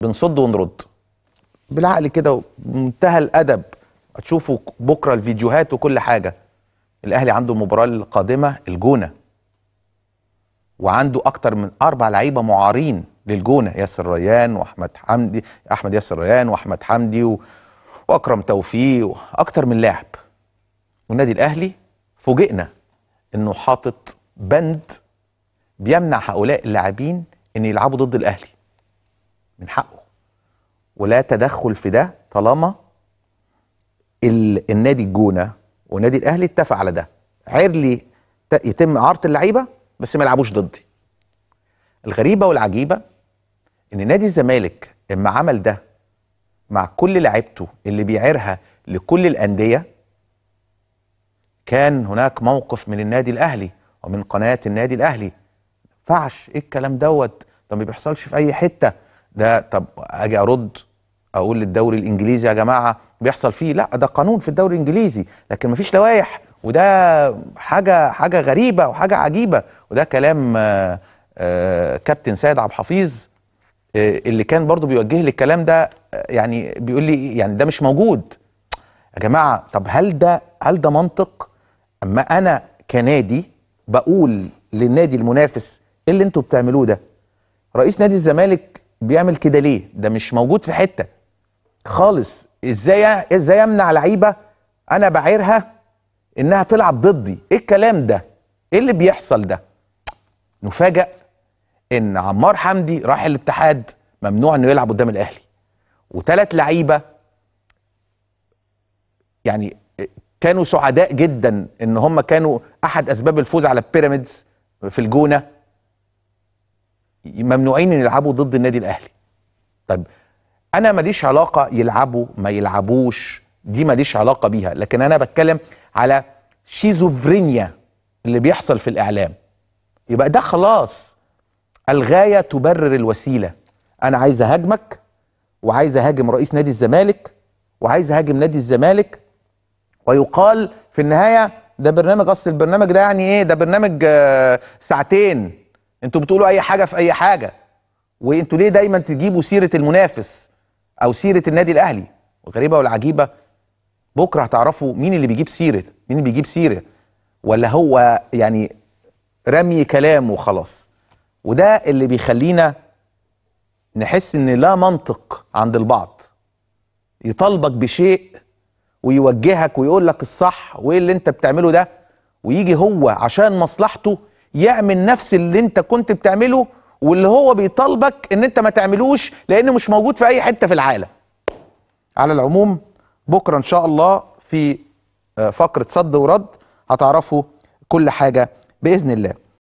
بنصد ونرد بالعقل كده ومنتهى الادب هتشوفوا بكره الفيديوهات وكل حاجه الاهلي عنده المباراه القادمه الجونه وعنده اكتر من اربع لعيبه معارين للجونه ياسر ريان واحمد حمدي احمد ياسر ريان واحمد حمدي و... واكرم توفيق واكتر من لاعب والنادي الاهلي فوجئنا انه حاطط بند بيمنع هؤلاء اللاعبين ان يلعبوا ضد الاهلي من حقه ولا تدخل في ده طالما النادي الجونه والنادي الاهلي اتفق على ده عير لي يتم اعاره اللعيبه بس ما يلعبوش ضدي الغريبه والعجيبه ان نادي الزمالك اما عمل ده مع كل لعيبته اللي بيعيرها لكل الانديه كان هناك موقف من النادي الاهلي ومن قناه النادي الاهلي ما ينفعش ايه الكلام دوت ده ما بيحصلش في اي حته ده طب اجي ارد اقول للدوري الانجليزي يا جماعه بيحصل فيه لا ده قانون في الدوري الانجليزي لكن مفيش لوائح وده حاجه حاجه غريبه وحاجه عجيبه وده كلام آآ آه، آآ آه، كابتن سيد عبد الحفيظ آه، اللي كان برضو بيوجه لي الكلام ده يعني بيقول لي يعني ده مش موجود يا جماعه طب هل ده هل ده منطق اما انا كنادي بقول للنادي المنافس ايه اللي انتوا بتعملوه ده رئيس نادي الزمالك بيعمل كده ليه ده مش موجود في حته خالص ازاي ازاي امنع لعيبه انا بعيرها انها تلعب ضدي ايه الكلام ده ايه اللي بيحصل ده نفاجئ ان عمار حمدي راح الاتحاد ممنوع انه يلعب قدام الاهلي وثلاث لعيبه يعني كانوا سعداء جدا ان هم كانوا احد اسباب الفوز على بيراميدز في الجونه ممنوعين ان يلعبوا ضد النادي الاهلي طيب انا ماليش علاقه يلعبوا ما يلعبوش دي ماليش علاقه بيها لكن انا بتكلم على شيزوفرينيا اللي بيحصل في الاعلام يبقى ده خلاص الغايه تبرر الوسيله انا عايز اهاجمك وعايز اهاجم رئيس نادي الزمالك وعايز اهاجم نادي الزمالك ويقال في النهايه ده برنامج اصل البرنامج ده يعني ايه ده برنامج آه، ساعتين انتوا بتقولوا اي حاجه في اي حاجه وانتوا ليه دايما تجيبوا سيره المنافس او سيره النادي الاهلي الغريبه والعجيبه بكره هتعرفوا مين اللي بيجيب سيره مين اللي بيجيب سيره ولا هو يعني رمي كلام وخلاص وده اللي بيخلينا نحس ان لا منطق عند البعض يطالبك بشيء ويوجهك ويقول لك الصح وايه اللي انت بتعمله ده ويجي هو عشان مصلحته يعمل نفس اللي انت كنت بتعمله واللي هو بيطالبك ان انت ما تعملوش لانه مش موجود في اي حته في العالم على العموم بكره ان شاء الله في آه، فقره صد ورد هتعرفوا كل حاجه باذن الله